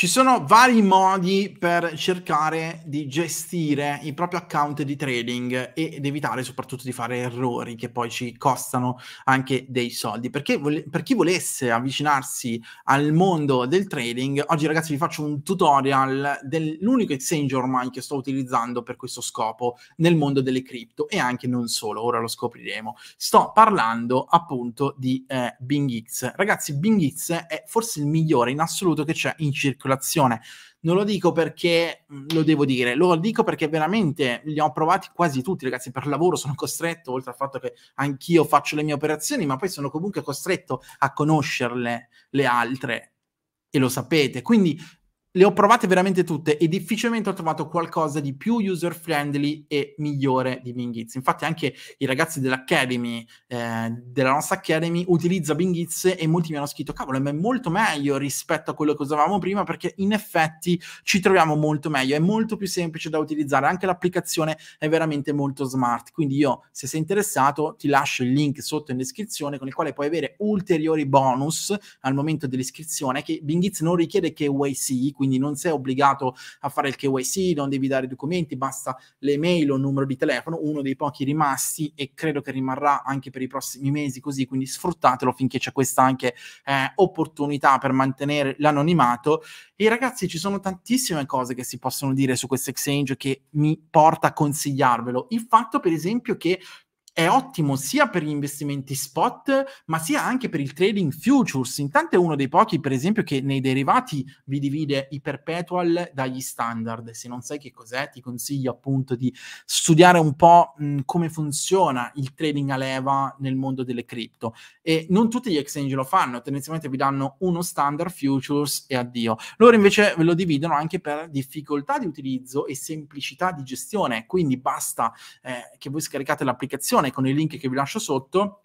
Ci sono vari modi per cercare di gestire il proprio account di trading ed evitare soprattutto di fare errori che poi ci costano anche dei soldi. Perché per chi volesse avvicinarsi al mondo del trading, oggi ragazzi vi faccio un tutorial dell'unico exchange ormai che sto utilizzando per questo scopo nel mondo delle cripto e anche non solo, ora lo scopriremo. Sto parlando appunto di eh, BingX. Ragazzi, BingX è forse il migliore in assoluto che c'è in circolazione speculazione. Non lo dico perché mm, lo devo dire, lo dico perché veramente li ho provati quasi tutti, ragazzi, per lavoro sono costretto, oltre al fatto che anch'io faccio le mie operazioni, ma poi sono comunque costretto a conoscerle le altre e lo sapete. Quindi le ho provate veramente tutte e difficilmente ho trovato qualcosa di più user friendly e migliore di Bing Eats. Infatti anche i ragazzi dell'Academy, eh, della nostra Academy, utilizzano Bing Eats e molti mi hanno scritto cavolo, ma è molto meglio rispetto a quello che usavamo prima perché in effetti ci troviamo molto meglio, è molto più semplice da utilizzare, anche l'applicazione è veramente molto smart. Quindi io, se sei interessato, ti lascio il link sotto in descrizione con il quale puoi avere ulteriori bonus al momento dell'iscrizione che Bing Eats non richiede che KYC, quindi non sei obbligato a fare il KYC, non devi dare i documenti, basta le mail o il numero di telefono, uno dei pochi rimasti e credo che rimarrà anche per i prossimi mesi così, quindi sfruttatelo finché c'è questa anche eh, opportunità per mantenere l'anonimato. E ragazzi, ci sono tantissime cose che si possono dire su questo exchange che mi porta a consigliarvelo. Il fatto, per esempio, che è ottimo sia per gli investimenti spot, ma sia anche per il trading futures. Intanto è uno dei pochi, per esempio, che nei derivati vi divide i perpetual dagli standard. Se non sai che cos'è, ti consiglio appunto di studiare un po' mh, come funziona il trading a leva nel mondo delle cripto. E non tutti gli exchange lo fanno, tendenzialmente vi danno uno standard futures e addio. Loro invece ve lo dividono anche per difficoltà di utilizzo e semplicità di gestione. Quindi basta eh, che voi scaricate l'applicazione informazione con i link che vi lascio sotto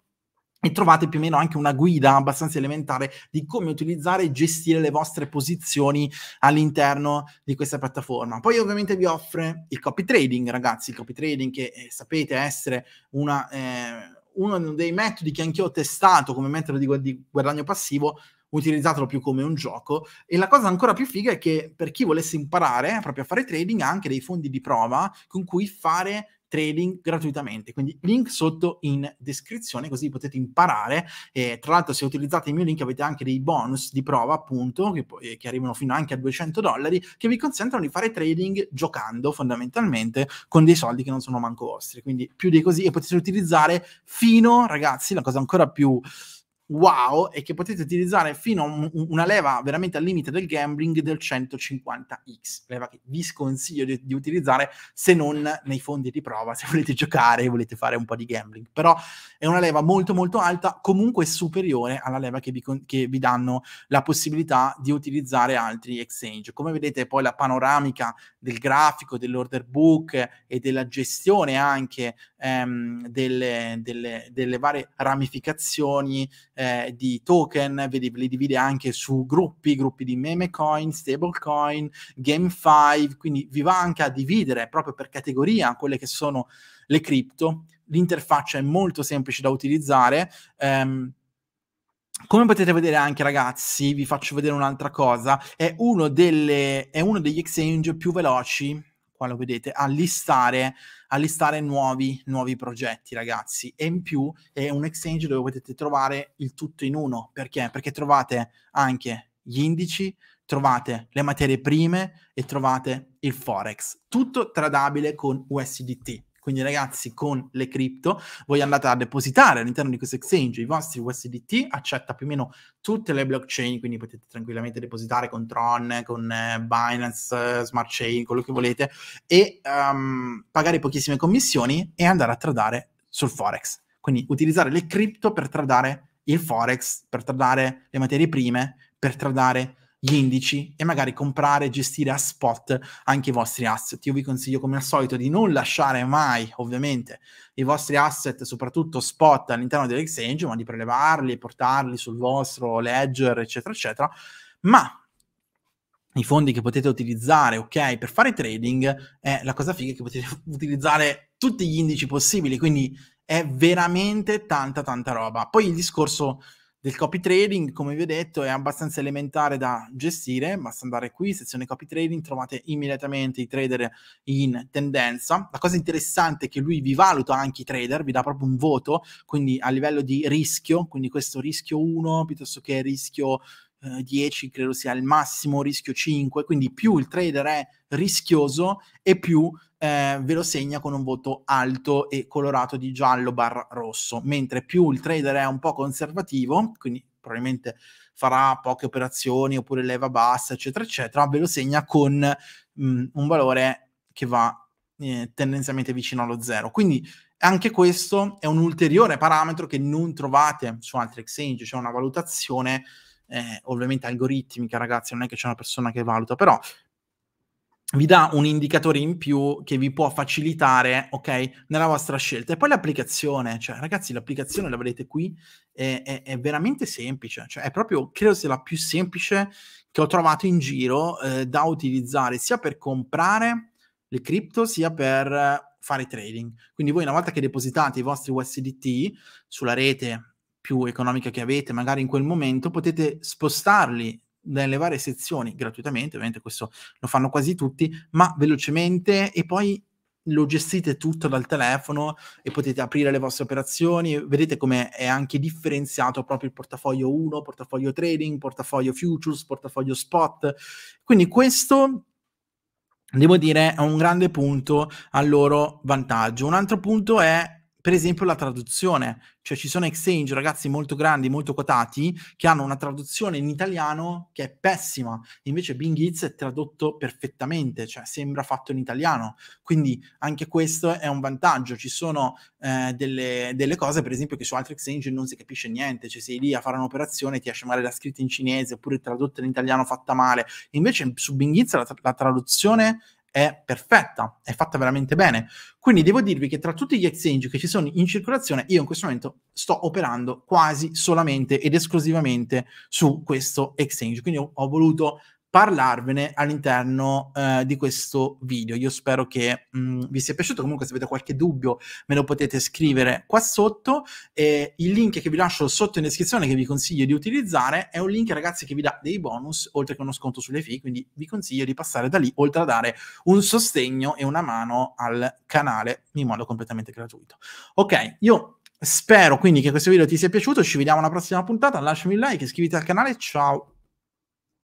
e trovate più o meno anche una guida abbastanza elementare di come utilizzare e gestire le vostre posizioni all'interno di questa piattaforma. Poi ovviamente vi offre il copy trading, ragazzi, il copy trading che eh, sapete essere una, eh, uno dei metodi che anch'io ho testato come metodo di, di guadagno passivo, utilizzatelo più come un gioco. E la cosa ancora più figa è che per chi volesse imparare proprio a fare trading ha anche dei fondi di prova con cui fare trading gratuitamente. Quindi link sotto in descrizione così potete imparare. E, tra l'altro se utilizzate il mio link avete anche dei bonus di prova appunto che, poi, eh, che arrivano fino anche a 200 dollari che vi consentono di fare trading giocando fondamentalmente con dei soldi che non sono manco vostri. Quindi più di così e potete utilizzare fino, ragazzi, la cosa ancora più wow e che potete utilizzare fino a una leva veramente al limite del gambling del 150x, leva che vi sconsiglio di, di, utilizzare se non nei fondi di prova, se volete giocare e volete fare un po' di gambling, però è una leva molto molto alta, comunque superiore alla leva che vi, che vi danno la possibilità di utilizzare altri exchange. Come vedete poi la panoramica del grafico, dell'order book e della gestione anche ehm, delle, delle, delle varie ramificazioni eh, di token, vedi, li divide anche su gruppi, gruppi di meme coin, stable coin, game 5, quindi vi va anche a dividere proprio per categoria quelle che sono le cripto. L'interfaccia è molto semplice da utilizzare. Ehm, come potete vedere anche ragazzi, vi faccio vedere un'altra cosa, è uno, delle, è uno degli exchange più veloci qua lo vedete, a listare, a listare nuovi, nuovi, progetti, ragazzi. E in più è un exchange dove potete trovare il tutto in uno. Perché? Perché trovate anche gli indici, trovate le materie prime e trovate il forex. Tutto tradabile con USDT. Quindi ragazzi, con le cripto voi andate a depositare all'interno di questo exchange i vostri USDT, accetta più o meno tutte le blockchain, quindi potete tranquillamente depositare con Tron, con eh, Binance, eh, Smart Chain, quello che volete, e um, pagare pochissime commissioni e andare a tradare sul Forex. Quindi utilizzare le cripto per tradare il Forex, per tradare le materie prime, per tradare gli indici e magari comprare e gestire a spot anche i vostri asset. Io vi consiglio come al solito di non lasciare mai, ovviamente, i vostri asset, soprattutto spot all'interno dell'exchange, ma di prelevarli e portarli sul vostro ledger, eccetera, eccetera. Ma i fondi che potete utilizzare, ok, per fare trading è la cosa figa che potete utilizzare tutti gli indici possibili, quindi è veramente tanta tanta roba. Poi il discorso del copy trading, come vi ho detto, è abbastanza elementare da gestire, basta andare qui, sezione copy trading, trovate immediatamente i trader in tendenza. La cosa interessante è che lui vi valuta anche i trader, vi dà proprio un voto, quindi a livello di rischio, quindi questo rischio 1 piuttosto che rischio 10 eh, credo sia il massimo, rischio 5, quindi più il trader è rischioso e più eh, ve lo segna con un voto alto e colorato di giallo bar rosso, mentre più il trader è un po' conservativo, quindi probabilmente farà poche operazioni oppure leva bassa, eccetera, eccetera, ve lo segna con mh, mm, un valore che va eh, tendenzialmente vicino allo zero. Quindi anche questo è un ulteriore parametro che non trovate su altri exchange, cioè una valutazione eh, ovviamente algoritmica, ragazzi, non è che c'è una persona che valuta, però vi dà un indicatore in più che vi può facilitare, ok, nella vostra scelta. E poi l'applicazione, cioè ragazzi, l'applicazione la vedete qui, è, è, è veramente semplice, cioè è proprio, credo sia la più semplice che ho trovato in giro eh, da utilizzare sia per comprare le cripto sia per fare trading. Quindi voi una volta che depositate i vostri USDT sulla rete più economica che avete, magari in quel momento, potete spostarli nelle varie sezioni gratuitamente, ovviamente questo lo fanno quasi tutti, ma velocemente e poi lo gestite tutto dal telefono e potete aprire le vostre operazioni, vedete come è anche differenziato proprio il portafoglio 1, portafoglio trading, portafoglio futures, portafoglio spot. Quindi questo devo dire è un grande punto al loro vantaggio. Un altro punto è per esempio la traduzione, cioè ci sono exchange ragazzi molto grandi, molto quotati, che hanno una traduzione in italiano che è pessima, invece Bing Hits è tradotto perfettamente, cioè sembra fatto in italiano, quindi anche questo è un vantaggio, ci sono eh, delle, delle, cose per esempio che su altri exchange non si capisce niente, cioè sei lì a fare un'operazione, ti esce male la scritta in cinese oppure tradotta in italiano fatta male, invece su Bing Hits la, tra- la traduzione è perfetta, è fatta veramente bene. Quindi devo dirvi che tra tutti gli exchange che ci sono in circolazione, io in questo momento sto operando quasi solamente ed esclusivamente su questo exchange. Quindi ho, ho voluto parlarvene all'interno eh, di questo video. Io spero che mh, mm, vi sia piaciuto, comunque se avete qualche dubbio me lo potete scrivere qua sotto. Eh, il link che vi lascio sotto in descrizione che vi consiglio di utilizzare è un link ragazzi che vi dà dei bonus oltre che uno sconto sulle fee, quindi vi consiglio di passare da lì oltre a dare un sostegno e una mano al canale in modo completamente gratuito. Ok, io spero quindi che questo video ti sia piaciuto, ci vediamo alla prossima puntata, lasciami un like, iscriviti al canale, ciao!